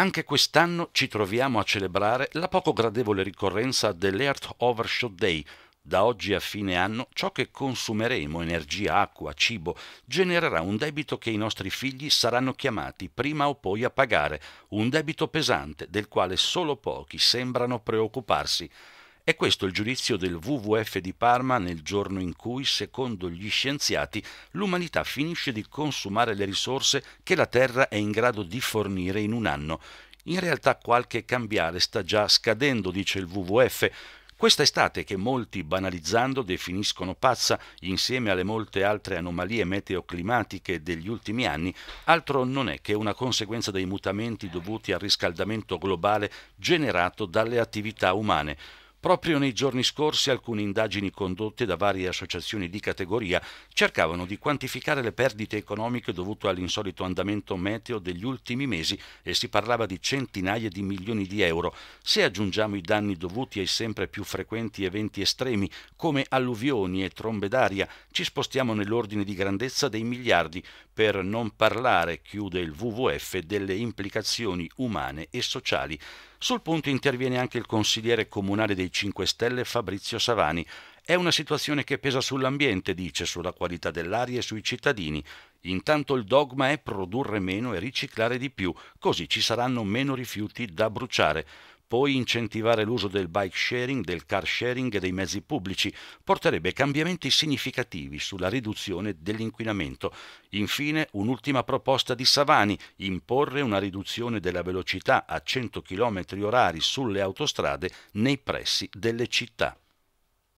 Anche quest'anno ci troviamo a celebrare la poco gradevole ricorrenza dell'Earth Overshot Day, da oggi a fine anno ciò che consumeremo, energia, acqua, cibo, genererà un debito che i nostri figli saranno chiamati prima o poi a pagare, un debito pesante del quale solo pochi sembrano preoccuparsi. È questo il giudizio del WWF di Parma nel giorno in cui, secondo gli scienziati, l'umanità finisce di consumare le risorse che la Terra è in grado di fornire in un anno. In realtà qualche cambiale sta già scadendo, dice il WWF, questa estate, che molti banalizzando definiscono pazza, insieme alle molte altre anomalie meteoclimatiche degli ultimi anni, altro non è che una conseguenza dei mutamenti dovuti al riscaldamento globale generato dalle attività umane. Proprio nei giorni scorsi alcune indagini condotte da varie associazioni di categoria cercavano di quantificare le perdite economiche dovute all'insolito andamento meteo degli ultimi mesi e si parlava di centinaia di milioni di euro. Se aggiungiamo i danni dovuti ai sempre più frequenti eventi estremi come alluvioni e trombe d'aria, ci spostiamo nell'ordine di grandezza dei miliardi, per non parlare, chiude il WWF, delle implicazioni umane e sociali. Sul punto interviene anche il consigliere comunale dei 5 Stelle Fabrizio Savani è una situazione che pesa sull'ambiente, dice, sulla qualità dell'aria e sui cittadini. Intanto il dogma è produrre meno e riciclare di più, così ci saranno meno rifiuti da bruciare. Poi incentivare l'uso del bike sharing, del car sharing e dei mezzi pubblici porterebbe cambiamenti significativi sulla riduzione dell'inquinamento. Infine, un'ultima proposta di Savani, imporre una riduzione della velocità a 100 km h sulle autostrade nei pressi delle città.